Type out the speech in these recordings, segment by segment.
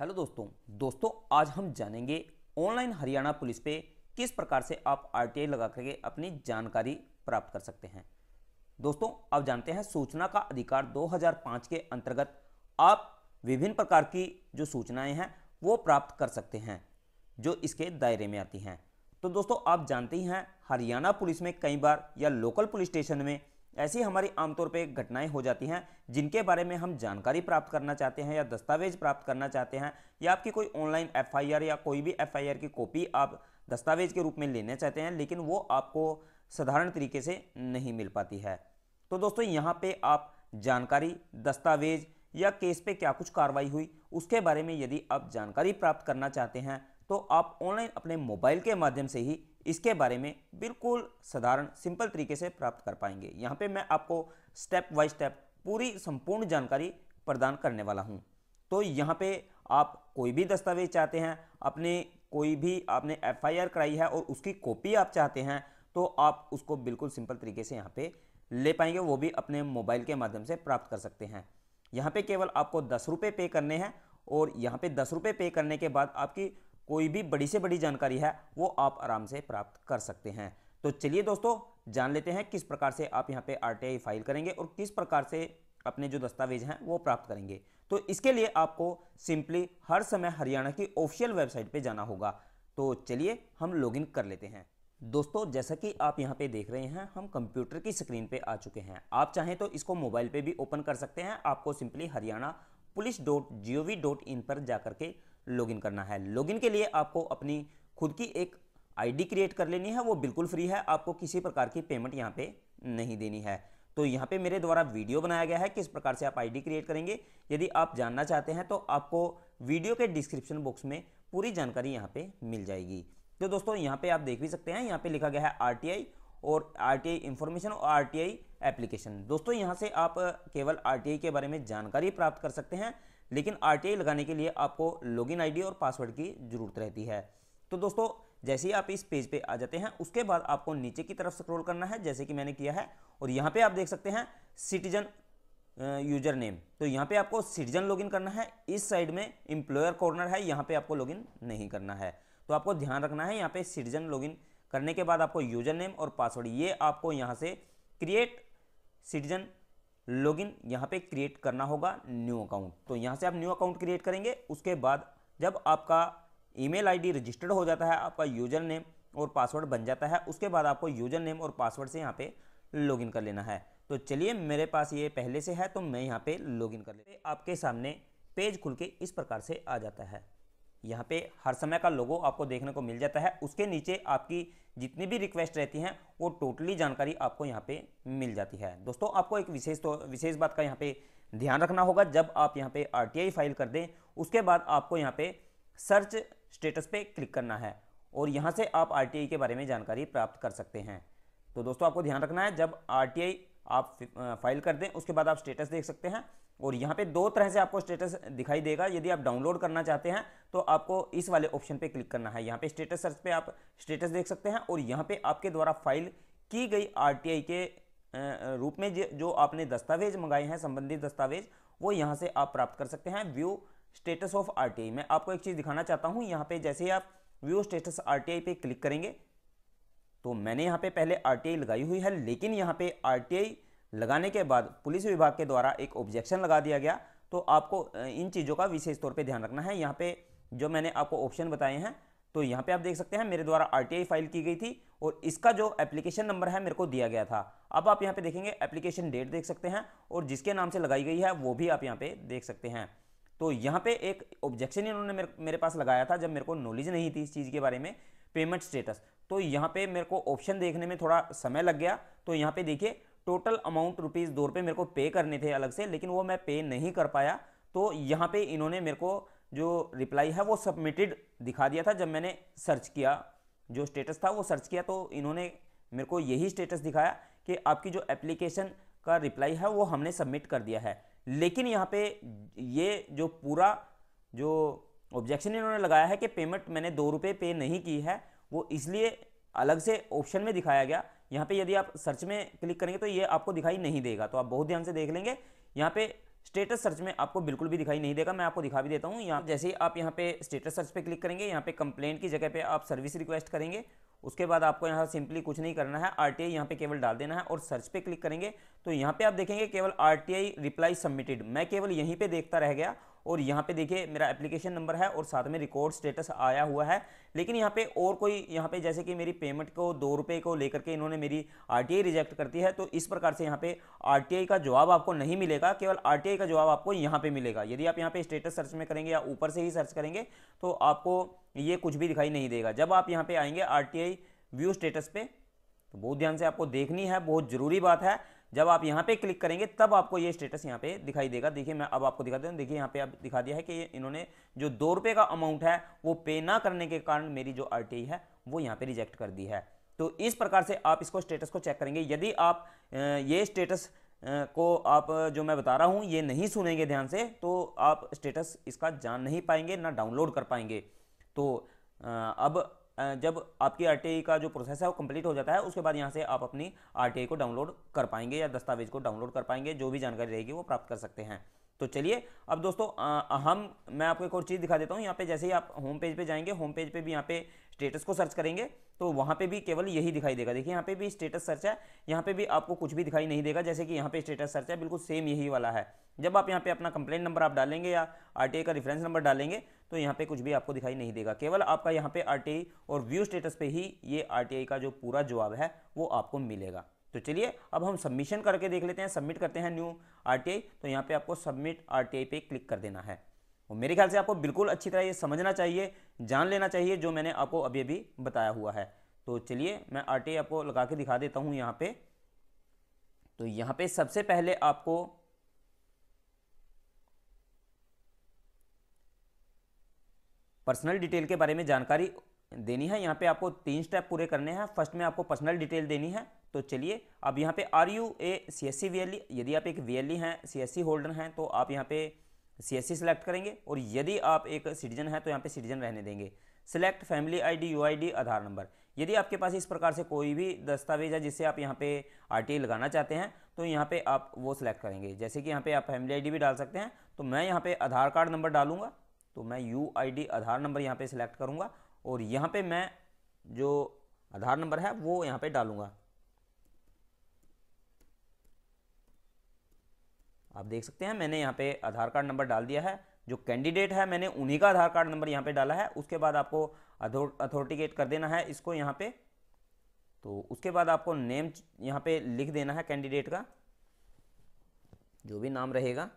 hello दोस्तों दोस्तों आज हम जानेंगे ऑनलाइन हरियाणा पुलिस पे किस प्रकार से आप आरटीआई लगा करके अपनी जानकारी प्राप्त कर सकते हैं दोस्तों आप जानते हैं सूचना का अधिकार 2005 के अंतर्गत आप विभिन्न प्रकार की जो सूचनाएं हैं वो प्राप्त कर सकते हैं जो इसके दायरे में आती हैं तो दोस्तों आप जानते ही हैं हरियाणा पुलिस में कई बार या लोकल पुलिस स्टेशन में ऐसी हमारी आमतौर पर घटनाएं हो जाती हैं जिनके बारे में हम जानकारी प्राप्त करना चाहते हैं या दस्तावेज प्राप्त करना चाहते हैं या आपकी कोई ऑनलाइन एफआईआर या कोई भी एफआईआर की कॉपी आप दस्तावेज के रूप में लेना चाहते हैं लेकिन वो आपको साधारण तरीके से नहीं मिल पाती है तो दोस्तों यहाँ पर आप जानकारी दस्तावेज या केस पर क्या कुछ कार्रवाई हुई उसके बारे में यदि आप जानकारी प्राप्त करना चाहते हैं तो आप ऑनलाइन अपने मोबाइल के माध्यम से ही इसके बारे में बिल्कुल साधारण सिंपल तरीके से प्राप्त कर पाएंगे यहाँ पे मैं आपको स्टेप बाय स्टेप पूरी संपूर्ण जानकारी प्रदान करने वाला हूँ तो यहाँ पे आप कोई भी दस्तावेज चाहते हैं अपने कोई भी आपने एफआईआर कराई है और उसकी कॉपी आप चाहते हैं तो आप उसको बिल्कुल सिंपल तरीके से यहाँ पर ले पाएंगे वो भी अपने मोबाइल के माध्यम से प्राप्त कर सकते हैं यहाँ पे केवल आपको दस रुपये पे करने हैं और यहाँ पे दस रुपये पे करने के बाद आपकी कोई भी बड़ी से बड़ी जानकारी है वो आप आराम से प्राप्त कर सकते हैं तो चलिए दोस्तों जान लेते हैं किस प्रकार से आप यहाँ पे आर फाइल करेंगे और किस प्रकार से अपने जो दस्तावेज हैं वो प्राप्त करेंगे तो इसके लिए आपको सिंपली हर समय हरियाणा की ऑफिशियल वेबसाइट पे जाना होगा तो चलिए हम लॉगिन कर लेते हैं दोस्तों जैसा कि आप यहाँ पे देख रहे हैं हम कंप्यूटर की स्क्रीन पे आ चुके हैं आप चाहें तो इसको मोबाइल पे भी ओपन कर सकते हैं आपको simply Haryana police dot G O V dot in पर जा करके के लॉगिन करना है लॉगिन के लिए आपको अपनी खुद की एक आईडी क्रिएट कर लेनी है वो बिल्कुल फ्री है आपको किसी प्रकार की पेमेंट यहाँ पे नहीं देनी है तो यहाँ पे मेरे द्वारा वीडियो बनाया गया है किस प्रकार से आप आईडी क्रिएट करेंगे यदि आप जानना चाहते हैं तो आपको वीडियो के डिस्क्रिप्शन बॉक्स में पूरी जानकारी यहाँ पे मिल जाएगी तो दोस्तों यहाँ पे आप देख भी सकते हैं यहाँ पे लिखा गया है आर और आर टी और आर एप्लीकेशन दोस्तों यहाँ से आप केवल आर के बारे में जानकारी प्राप्त कर सकते हैं लेकिन आर लगाने के लिए आपको लॉगिन आईडी और पासवर्ड की ज़रूरत रहती है तो दोस्तों जैसे ही आप इस पेज पे आ जाते हैं उसके बाद आपको नीचे की तरफ स्क्रॉल करना है जैसे कि मैंने किया है और यहाँ पे आप देख सकते हैं सिटीजन यूजर नेम तो यहाँ पे आपको सिटीजन लॉगिन करना है इस साइड में इम्प्लॉयर कॉर्नर है यहाँ पे आपको लॉगिन नहीं करना है तो आपको ध्यान रखना है यहाँ पे सिटीजन लॉगिन करने के बाद आपको यूजर नेम और पासवर्ड ये आपको यहाँ से क्रिएट सिटीजन लॉगिन यहाँ पे क्रिएट करना होगा न्यू अकाउंट तो यहाँ से आप न्यू अकाउंट क्रिएट करेंगे उसके बाद जब आपका ईमेल आईडी रजिस्टर्ड हो जाता है आपका यूजर नेम और पासवर्ड बन जाता है उसके बाद आपको यूजर नेम और पासवर्ड से यहाँ पे लॉगिन कर लेना है तो चलिए मेरे पास ये पहले से है तो मैं यहाँ पे लॉगिन कर लेते आपके सामने पेज खुल के इस प्रकार से आ जाता है यहाँ पे हर समय का लोगो आपको देखने को मिल जाता है उसके नीचे आपकी जितनी भी रिक्वेस्ट रहती हैं वो टोटली जानकारी आपको यहाँ पे मिल जाती है दोस्तों आपको एक विशेष तो विशेष बात का यहाँ पे ध्यान रखना होगा जब आप यहाँ पे आर फाइल कर दें उसके बाद आपको यहाँ पे सर्च स्टेटस पे क्लिक करना है और यहाँ से आप आर के बारे में जानकारी प्राप्त कर सकते हैं तो दोस्तों आपको ध्यान रखना है जब आर आप फाइल कर दें उसके बाद आप स्टेटस देख सकते हैं और यहाँ पे दो तरह से आपको स्टेटस दिखाई देगा यदि आप डाउनलोड करना चाहते हैं तो आपको इस वाले ऑप्शन पे क्लिक करना है यहाँ पे स्टेटस सर्च पे आप स्टेटस देख सकते हैं और यहाँ पे आपके द्वारा फाइल की गई आरटीआई के रूप में जो आपने दस्तावेज मंगाए हैं संबंधित दस्तावेज वो यहाँ से आप प्राप्त कर सकते हैं व्यू स्टेटस ऑफ आई मैं आपको एक चीज़ दिखाना चाहता हूँ यहाँ पे जैसे ही आप व्यू स्टेटस आई पे क्लिक करेंगे तो मैंने यहाँ पे पहले आई लगाई हुई है लेकिन यहाँ पे आई लगाने के बाद पुलिस विभाग के द्वारा एक ऑब्जेक्शन लगा दिया गया तो आपको इन चीज़ों का विशेष तौर पर ध्यान रखना है यहाँ पे जो मैंने आपको ऑप्शन बताए हैं तो यहाँ पे आप देख सकते हैं मेरे द्वारा आरटीआई फाइल की गई थी और इसका जो एप्लीकेशन नंबर है मेरे को दिया गया था अब आप यहाँ पे देखेंगे एप्लीकेशन डेट देख सकते हैं और जिसके नाम से लगाई गई है वो भी आप यहाँ पे देख सकते हैं तो यहाँ पे एक ऑब्जेक्शन इन्होंने मेरे, मेरे पास लगाया था जब मेरे को नॉलेज नहीं थी इस चीज़ के बारे में पेमेंट स्टेटस तो यहाँ पर मेरे को ऑप्शन देखने में थोड़ा समय लग गया तो यहाँ पर देखिए टोटल अमाउंट रुपीज़ दो रुपये मेरे को पे करने थे अलग से लेकिन वो मैं पे नहीं कर पाया तो यहाँ पे इन्होंने मेरे को जो रिप्लाई है वो सबमिटेड दिखा दिया था जब मैंने सर्च किया जो स्टेटस था वो सर्च किया तो इन्होंने मेरे को यही स्टेटस दिखाया कि आपकी जो एप्लीकेशन का रिप्लाई है वो हमने सबमिट कर दिया है लेकिन यहाँ पे ये जो पूरा जो ऑब्जेक्शन इन्होंने लगाया है कि पेमेंट मैंने दो रुपये पे नहीं की है वो इसलिए अलग से ऑप्शन में दिखाया गया यहाँ पे यदि आप सर्च में क्लिक करेंगे तो ये आपको दिखाई नहीं देगा तो आप बहुत ध्यान से देख लेंगे यहाँ पे स्टेटस सर्च में आपको बिल्कुल भी दिखाई नहीं देगा मैं आपको दिखा भी देता हूँ यहाँ जैसे ही आप यहाँ पे स्टेटस सर्च पे क्लिक करेंगे यहाँ पे कंप्लेंट की जगह पे आप सर्विस रिक्वेस्ट करेंगे उसके बाद आपको यहाँ सिंपली कुछ नहीं करना है आर टी आई यहाँ पे केवल डाल देना है और सर्च पे क्लिक करेंगे तो यहाँ पे आप देखेंगे केवल R T I reply submitted मैं केवल यहीं पर देखता रह गया और यहाँ पे देखिए मेरा एप्लीकेशन नंबर है और साथ में रिकॉर्ड स्टेटस आया हुआ है लेकिन यहाँ पे और कोई यहाँ पे जैसे कि मेरी पेमेंट को दो रुपये को लेकर के इन्होंने मेरी आर रिजेक्ट करती है तो इस प्रकार से यहाँ पे आर का जवाब आपको नहीं मिलेगा केवल आर का जवाब आपको यहाँ पर मिलेगा यदि आप यहाँ पर स्टेटस सर्च में करेंगे या ऊपर से ही सर्च करेंगे तो आपको ये कुछ भी दिखाई नहीं देगा जब आप यहाँ पर आएंगे आर व्यू स्टेटस पर तो बहुत ध्यान से आपको देखनी है बहुत ज़रूरी बात है जब आप यहाँ पे क्लिक करेंगे तब आपको ये स्टेटस यहाँ पे दिखाई देगा देखिए मैं अब आपको दिखा हूँ देखिए यहाँ पे अब दिखा दिया है कि इन्होंने जो दो रुपये का अमाउंट है वो पे ना करने के कारण मेरी जो आर है वो यहाँ पर रिजेक्ट कर दी है तो इस प्रकार से आप इसको स्टेटस को चेक करेंगे यदि आप ये स्टेटस को आप जो मैं बता रहा हूँ ये नहीं सुनेंगे ध्यान से तो आप स्टेटस इसका जान नहीं पाएंगे ना डाउनलोड कर पाएंगे तो अब जब आपकी आर का जो प्रोसेस है वो कंप्लीट हो जाता है उसके बाद यहाँ से आप अपनी आर को डाउनलोड कर पाएंगे या दस्तावेज को डाउनलोड कर पाएंगे जो भी जानकारी रहेगी वो प्राप्त कर सकते हैं तो चलिए अब दोस्तों आ, हम मैं आपको एक और चीज़ दिखा देता हूँ यहाँ पे जैसे ही आप होम पेज पे जाएंगे होम पेज पे भी यहाँ पे स्टेटस को सर्च करेंगे तो वहां पे भी केवल यही दिखाई देगा देखिए यहाँ पे भी स्टेटस सर्च है यहाँ पे भी आपको कुछ भी दिखाई नहीं देगा जैसे कि यहाँ पे स्टेटस सर्च है बिल्कुल सेम यही वाला है जब आप यहाँ पे अपना कंप्लेंट नंबर आप डालेंगे या आर का रेफरेंस नंबर डालेंगे तो यहाँ पे कुछ भी आपको दिखाई नहीं देगा केवल आपका यहाँ पे आर और व्यू स्टेटस पे ही ये आर का जो पूरा जवाब है वो आपको मिलेगा तो चलिए अब हम सबमिशन करके देख लेते हैं सबमिट करते हैं न्यू आर तो यहाँ पे आपको सबमिट आर पे क्लिक कर देना है और मेरे ख्याल से आपको बिल्कुल अच्छी तरह ये समझना चाहिए जान लेना चाहिए जो मैंने आपको अभी अभी बताया हुआ है तो चलिए मैं आटे आपको लगा के दिखा देता हूँ यहाँ पे तो यहाँ पे सबसे पहले आपको पर्सनल डिटेल के बारे में जानकारी देनी है यहाँ पे आपको तीन स्टेप पूरे करने हैं फर्स्ट में आपको पर्सनल डिटेल देनी है तो चलिए अब यहाँ पे are you a C S C V L यदि आप एक वी एल ई हैं सी एस सी होल्डर हैं तो आप यहाँ पे सी एस सी सेलेक्ट करेंगे और यदि आप एक सिटीजन हैं तो यहाँ पे सिटीजन रहने देंगे select family ID UID Aadhaar number यदि आपके पास इस प्रकार से कोई भी दस्तावेज है जिससे आप यहाँ पे आरटीआई लगाना चाहते हैं तो यहाँ पे आप वो सिलेक्ट करेंगे जैसे कि यहाँ पे आप फैमिली आईडी भी डाल सकते हैं तो मैं यहाँ पे आधार कार्ड नंबर डालूंगा तो मैं यू आधार नंबर यहाँ पर सिलेक्ट करूँगा और यहाँ पर मैं जो आधार नंबर है वो यहाँ पर डालूंगा आप देख सकते हैं मैंने यहाँ पे आधार कार्ड नंबर डाल दिया है जो कैंडिडेट है मैंने उन्हीं का आधार कार्ड नंबर यहाँ पे डाला है उसके बाद आपको अथोरिटिकेट कर देना है इसको यहाँ पे तो उसके बाद आपको नेम यहाँ पे लिख देना है कैंडिडेट का जो भी नाम रहेगा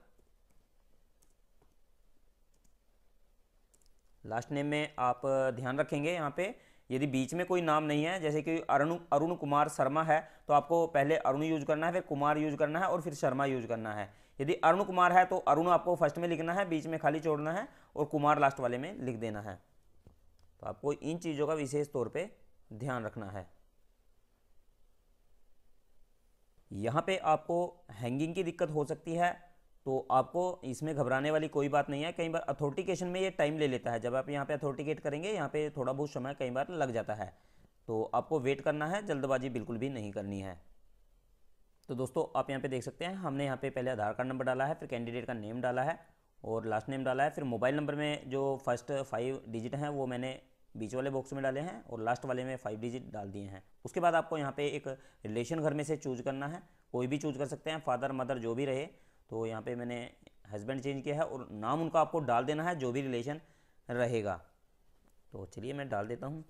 लास्ट नेम में आप ध्यान रखेंगे यहाँ पे यदि बीच में कोई नाम नहीं है जैसे कि अरुण अरुण कुमार शर्मा है तो आपको पहले अरुण यूज करना है फिर कुमार यूज करना है और फिर शर्मा यूज करना है यदि अरुण कुमार है तो अरुण आपको फर्स्ट में लिखना है बीच में खाली छोड़ना है और कुमार लास्ट वाले में लिख देना है तो आपको इन चीज़ों का विशेष तौर पे ध्यान रखना है यहाँ पे आपको हैंगिंग की दिक्कत हो सकती है तो आपको इसमें घबराने वाली कोई बात नहीं है कई बार अथॉरिटिकेशन में ये टाइम ले लेता है जब आप यहाँ पे अथॉर्टिकेट करेंगे यहाँ पे थोड़ा बहुत समय कई बार लग जाता है तो आपको वेट करना है जल्दबाजी बिल्कुल भी नहीं करनी है तो दोस्तों आप यहाँ पे देख सकते हैं हमने यहाँ पे पहले आधार कार्ड नंबर डाला है फिर कैंडिडेट का नेम डाला है और लास्ट नेम डाला है फिर मोबाइल नंबर में जो फर्स्ट फाइव डिजिट हैं वो मैंने बीच वाले बॉक्स में डाले हैं और लास्ट वाले में फाइव डिजिट डाल दिए हैं उसके बाद आपको यहाँ पे एक रिलेशन घर में से चूज करना है कोई भी चूज कर सकते हैं फादर मदर जो भी रहे तो यहाँ पे मैंने हस्बैंड चेंज किया है और नाम उनका आपको डाल देना है जो भी रिलेशन रहेगा तो चलिए मैं डाल देता हूँ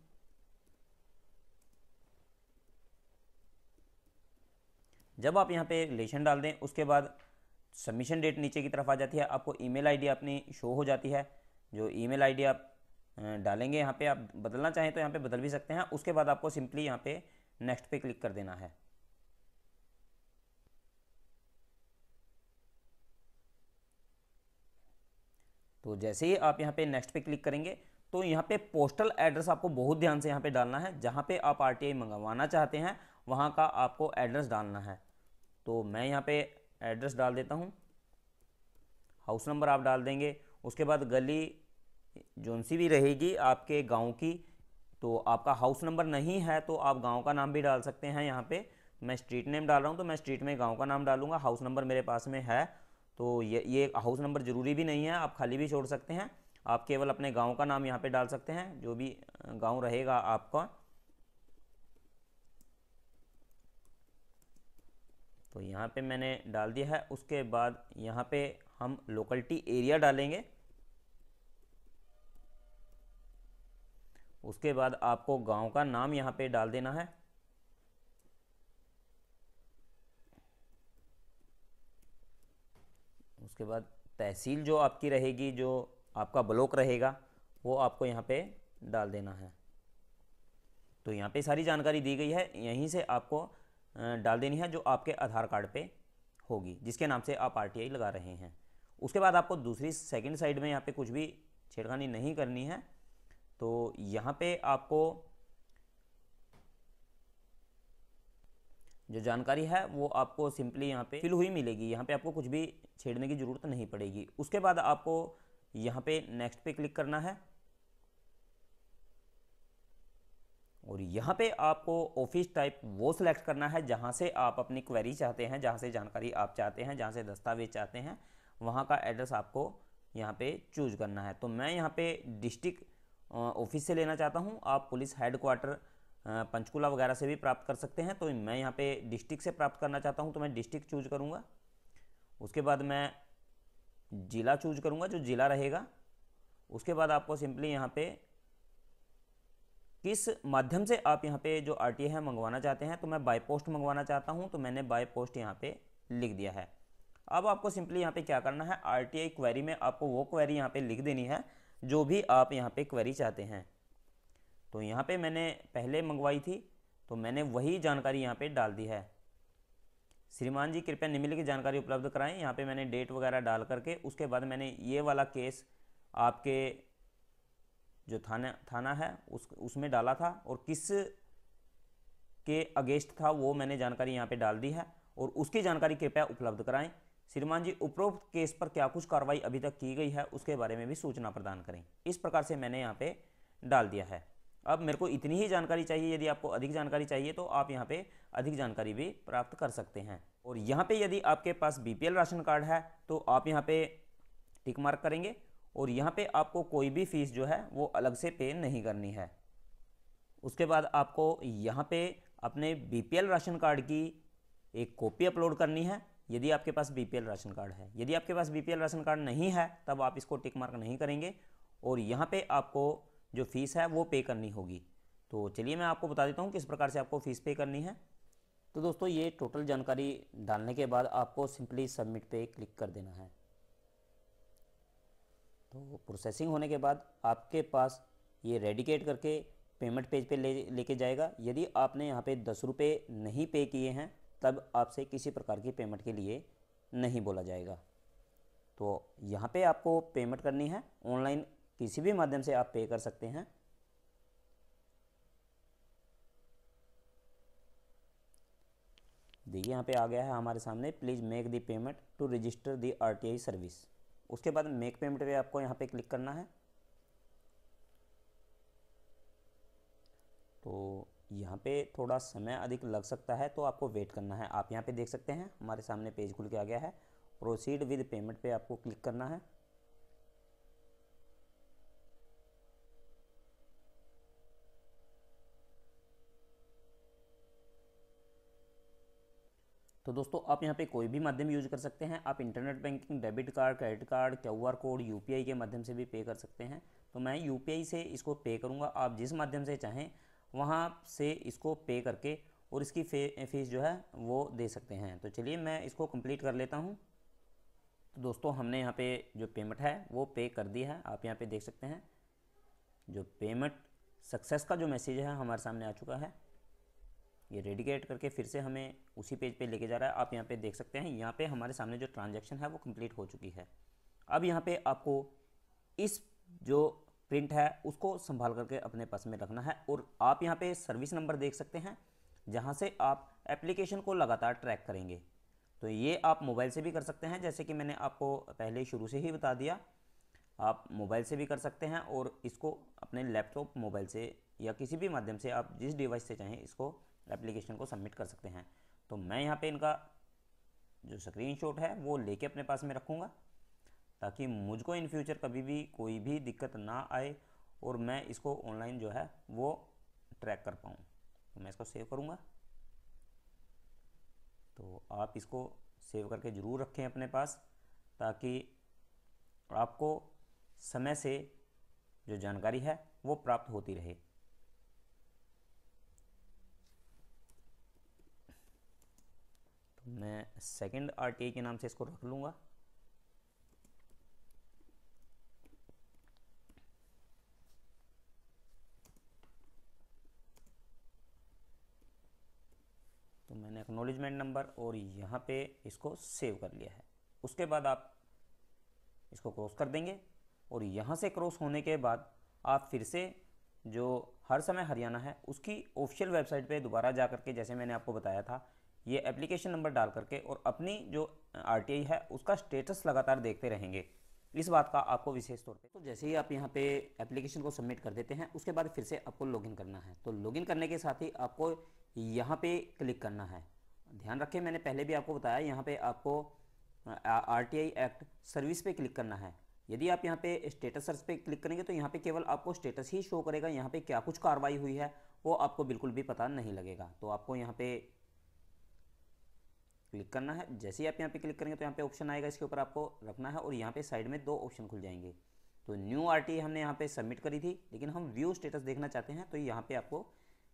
जब आप यहाँ पे रिलेशन डाल दें उसके बाद सबमिशन डेट नीचे की तरफ आ जाती है आपको ईमेल आईडी अपनी शो हो जाती है जो ईमेल आईडी आप डालेंगे यहाँ पे आप बदलना चाहें तो यहाँ पे बदल भी सकते हैं उसके बाद आपको सिंपली यहाँ पे नेक्स्ट पे क्लिक कर देना है तो जैसे ही आप यहाँ पे नेक्स्ट पे क्लिक करेंगे तो यहाँ पे पोस्टल एड्रेस आपको बहुत ध्यान से यहाँ पे डालना है जहाँ पे आप आरटीआई मंगवाना चाहते हैं वहाँ का आपको एड्रेस डालना है तो मैं यहाँ पे एड्रेस डाल देता हूँ हाउस नंबर आप डाल देंगे उसके बाद गली सी भी रहेगी आपके गांव की तो आपका हाउस नंबर नहीं है तो आप गांव का नाम भी डाल सकते हैं यहाँ पे मैं स्ट्रीट नेम डाल रहा हूँ तो मैं स्ट्रीट में गांव का नाम डालूंगा हाउस नंबर मेरे पास में है तो ये ये हाउस नंबर ज़रूरी भी नहीं है आप खाली भी छोड़ सकते हैं आप केवल अपने गाँव का नाम यहाँ पर डाल सकते हैं जो भी गाँव रहेगा आपका तो यहाँ पे मैंने डाल दिया है उसके बाद यहाँ पे हम लोकल्टी एरिया डालेंगे उसके बाद आपको गांव का नाम यहाँ पे डाल देना है उसके बाद तहसील जो आपकी रहेगी जो आपका ब्लॉक रहेगा वो आपको यहाँ पे डाल देना है तो यहाँ पे सारी जानकारी दी गई है यहीं से आपको डाल देनी है जो आपके आधार कार्ड पे होगी जिसके नाम से आप आर लगा रहे हैं उसके बाद आपको दूसरी सेकंड साइड में यहाँ पे कुछ भी छेड़खानी नहीं करनी है तो यहाँ पे आपको जो जानकारी है वो आपको सिंपली यहाँ पे फिल हुई मिलेगी यहाँ पे आपको कुछ भी छेड़ने की ज़रूरत नहीं पड़ेगी उसके बाद आपको यहाँ पे नेक्स्ट पे क्लिक करना है और यहाँ पे आपको ऑफिस टाइप वो सिलेक्ट करना है जहाँ से आप अपनी क्वेरी चाहते हैं जहाँ से जानकारी आप चाहते हैं जहाँ से दस्तावेज चाहते हैं वहाँ का एड्रेस आपको यहाँ पे चूज करना है तो मैं यहाँ पे डिस्ट्रिक्ट ऑफिस से लेना चाहता हूँ आप पुलिस हेडक्वार्टर पंचकूला वगैरह से भी प्राप्त कर सकते हैं तो मैं यहाँ पर डिस्ट्रिक्ट से प्राप्त करना चाहता हूँ तो मैं डिस्ट्रिक्ट चूज करूँगा उसके बाद मैं ज़िला चूज करूँगा जो ज़िला रहेगा उसके बाद आपको सिंपली यहाँ पर किस माध्यम से आप यहाँ पे जो आर टी है मंगवाना चाहते हैं तो मैं बाय पोस्ट मंगवाना चाहता हूँ तो मैंने बाय पोस्ट यहाँ पे लिख दिया है अब आपको सिंपली यहाँ पे क्या करना है आर टी आई क्वेरी में आपको वो क्वेरी यहाँ पे लिख देनी है जो भी आप यहाँ पे क्वेरी चाहते हैं तो यहाँ पे मैंने पहले मंगवाई थी तो मैंने वही जानकारी यहाँ पे डाल दी है श्रीमान जी कृपया निम्नलिखित जानकारी उपलब्ध कराएं यहाँ पे मैंने डेट वगैरह डाल करके उसके बाद मैंने ये वाला केस आपके जो थाना थाना है उस उसमें डाला था और किस के अगेंस्ट था वो मैंने जानकारी यहाँ पे डाल दी है और उसकी जानकारी कृपया उपलब्ध कराएं श्रीमान जी उपरोक्त केस पर क्या कुछ कार्रवाई अभी तक की गई है उसके बारे में भी सूचना प्रदान करें इस प्रकार से मैंने यहाँ पे डाल दिया है अब मेरे को इतनी ही जानकारी चाहिए यदि आपको अधिक जानकारी चाहिए तो आप यहाँ पर अधिक जानकारी भी प्राप्त कर सकते हैं और यहाँ पर यदि आपके पास बी राशन कार्ड है तो आप यहाँ पर टिक मार्क करेंगे और यहाँ पे आपको कोई भी फ़ीस जो है वो अलग से पे नहीं करनी है उसके बाद आपको यहाँ पे अपने बीपीएल राशन कार्ड की एक कॉपी अपलोड करनी है यदि आपके पास बीपीएल राशन कार्ड है यदि आपके पास बीपीएल राशन कार्ड नहीं है तब आप इसको टिक मार्क नहीं करेंगे और यहाँ पे आपको जो फ़ीस है वो पे करनी होगी तो चलिए मैं आपको बता देता हूँ किस प्रकार से आपको फ़ीस पे करनी है तो दोस्तों ये टोटल जानकारी डालने के बाद आपको सिंपली सबमिट पे क्लिक कर देना है तो प्रोसेसिंग होने के बाद आपके पास ये रेडिकेट करके पेमेंट पेज पे ले लेके जाएगा यदि आपने यहाँ पे दस रुपये नहीं पे किए हैं तब आपसे किसी प्रकार की पेमेंट के लिए नहीं बोला जाएगा तो यहाँ पे आपको पेमेंट करनी है ऑनलाइन किसी भी माध्यम से आप पे कर सकते हैं देखिए यहाँ पे आ गया है हमारे सामने please make the payment to register the RTI service उसके बाद मेक पेमेंट पे आपको यहाँ पे क्लिक करना है तो यहाँ पे थोड़ा समय अधिक लग सकता है तो आपको वेट करना है आप यहाँ पे देख सकते हैं हमारे सामने पेज खुल के आ गया है प्रोसीड विद पेमेंट पे आपको क्लिक करना है तो दोस्तों आप यहाँ पे कोई भी माध्यम यूज कर सकते हैं आप internet banking debit card credit card Q R code यू के माध्यम से भी पे कर सकते हैं तो मैं यू से इसको पे करूँगा आप जिस माध्यम से चाहें वहाँ से इसको पे करके और इसकी फे फीस जो है वो दे सकते हैं तो चलिए मैं इसको कंप्लीट कर लेता हूँ तो दोस्तों हमने यहाँ पे जो पेमेंट है वो पे कर दी है आप यहाँ पे देख सकते हैं जो पेमेंट सक्सेस का जो मैसेज है हमारे सामने आ चुका है ये रेडिकेट करके फिर से हमें उसी पेज पे लेके जा रहा है आप यहाँ पे देख सकते हैं यहाँ पे हमारे सामने जो ट्रांजैक्शन है वो कंप्लीट हो चुकी है अब यहाँ पे आपको इस जो प्रिंट है उसको संभाल करके अपने पास में रखना है और आप यहाँ पे सर्विस नंबर देख सकते हैं जहाँ से आप एप्लीकेशन को लगातार ट्रैक करेंगे तो ये आप मोबाइल से भी कर सकते हैं जैसे कि मैंने आपको पहले शुरू से ही बता दिया आप मोबाइल से भी कर सकते हैं और इसको अपने लैपटॉप मोबाइल से या किसी भी माध्यम से आप जिस डिवाइस से चाहें इसको एप्लीकेशन को सबमिट कर सकते हैं तो मैं यहाँ पे इनका जो स्क्रीनशॉट है वो लेके अपने पास में रखूँगा ताकि मुझको इन फ्यूचर कभी भी कोई भी दिक्कत ना आए और मैं इसको ऑनलाइन जो है वो ट्रैक कर पाऊँ तो मैं इसको सेव करूँगा तो आप इसको सेव करके ज़रूर रखें अपने पास ताकि आपको समय से जो जानकारी है वो प्राप्त होती रहे तो मैं सेकंड आर के नाम से इसको रख लूँगा तो मैंने एक्नोलेजमेंट नंबर और यहाँ पे इसको सेव कर लिया है उसके बाद आप इसको क्रॉस कर देंगे और यहाँ से क्रॉस होने के बाद आप फिर से जो हर समय हरियाणा है उसकी ऑफिशियल वेबसाइट पे दोबारा जा करके जैसे मैंने आपको बताया था ये एप्लीकेशन नंबर डाल करके और अपनी जो आर है उसका स्टेटस लगातार देखते रहेंगे इस बात का आपको विशेष तौर पे तो जैसे ही आप यहाँ पे एप्लीकेशन को सबमिट कर देते हैं उसके बाद फिर से आपको लॉगिन करना है तो लॉगिन करने के साथ ही आपको यहाँ पे क्लिक करना है ध्यान रखें मैंने पहले भी आपको बताया यहाँ पे आपको R T I act service पे क्लिक करना है यदि आप यहाँ पे स्टेटस सर्च पे क्लिक करेंगे तो यहाँ पे केवल आपको स्टेटस ही शो करेगा यहाँ पे क्या कुछ कार्रवाई हुई है वो आपको बिल्कुल भी पता नहीं लगेगा तो आपको यहाँ पे क्लिक करना है जैसे ही आप यहाँ पे क्लिक करेंगे तो यहाँ पे ऑप्शन आएगा इसके ऊपर आपको रखना है और यहाँ पे साइड में दो ऑप्शन खुल जाएंगे तो न्यू आर हमने यहाँ पे सबमिट करी थी लेकिन हम व्यू स्टेटस देखना चाहते हैं तो यहाँ पर आपको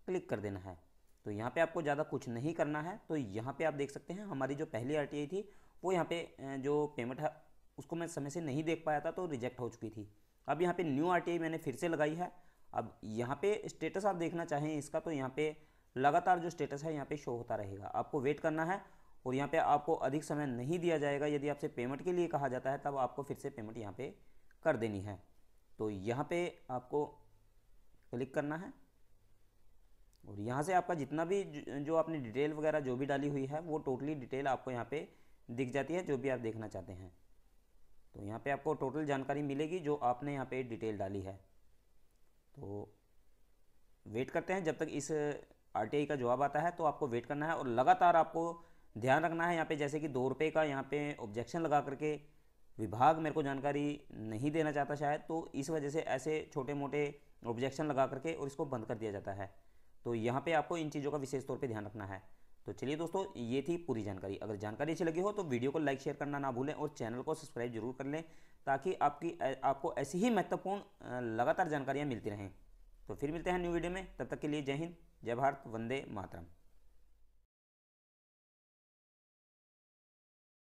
क्लिक कर देना है तो यहाँ पे आपको ज़्यादा कुछ नहीं करना है तो यहाँ पे आप देख सकते हैं हमारी जो पहली आर थी वो यहाँ पे जो पेमेंट है उसको मैं समय से नहीं देख पाया था तो रिजेक्ट हो चुकी थी अब यहाँ पे न्यू आर मैंने फिर से लगाई है अब यहाँ पे स्टेटस आप देखना चाहें इसका तो यहाँ पे लगातार जो स्टेटस है यहाँ पे शो होता रहेगा आपको वेट करना है और यहाँ पे आपको अधिक समय नहीं दिया जाएगा यदि आपसे पेमेंट के लिए कहा जाता है तब आपको फिर से पेमेंट यहाँ पे कर देनी है तो यहाँ पे आपको क्लिक करना है और यहाँ से आपका जितना भी जो आपने डिटेल वगैरह जो भी डाली हुई है वो टोटली डिटेल आपको यहाँ पे दिख जाती है जो भी आप देखना चाहते हैं तो यहाँ पे आपको टोटल जानकारी मिलेगी जो आपने यहाँ पे डिटेल डाली है तो वेट करते हैं जब तक इस आर का जवाब आता है तो आपको वेट करना है और लगातार आपको ध्यान रखना है यहाँ पे जैसे कि दो रुपये का यहाँ पे ऑब्जेक्शन लगा करके विभाग मेरे को जानकारी नहीं देना चाहता शायद तो इस वजह से ऐसे छोटे मोटे ऑब्जेक्शन लगा करके और इसको बंद कर दिया जाता है तो यहाँ पे आपको इन चीज़ों का विशेष तौर पे ध्यान रखना है तो चलिए दोस्तों ये थी पूरी जानकारी अगर जानकारी अच्छी लगी हो तो वीडियो को लाइक शेयर करना ना भूलें और चैनल को सब्सक्राइब जरूर कर लें ताकि आपकी आपको ऐसी ही महत्वपूर्ण लगातार जानकारियाँ मिलती रहें तो फिर मिलते हैं न्यू वीडियो में तब तक के लिए जय हिंद जय भारत वंदे मातरम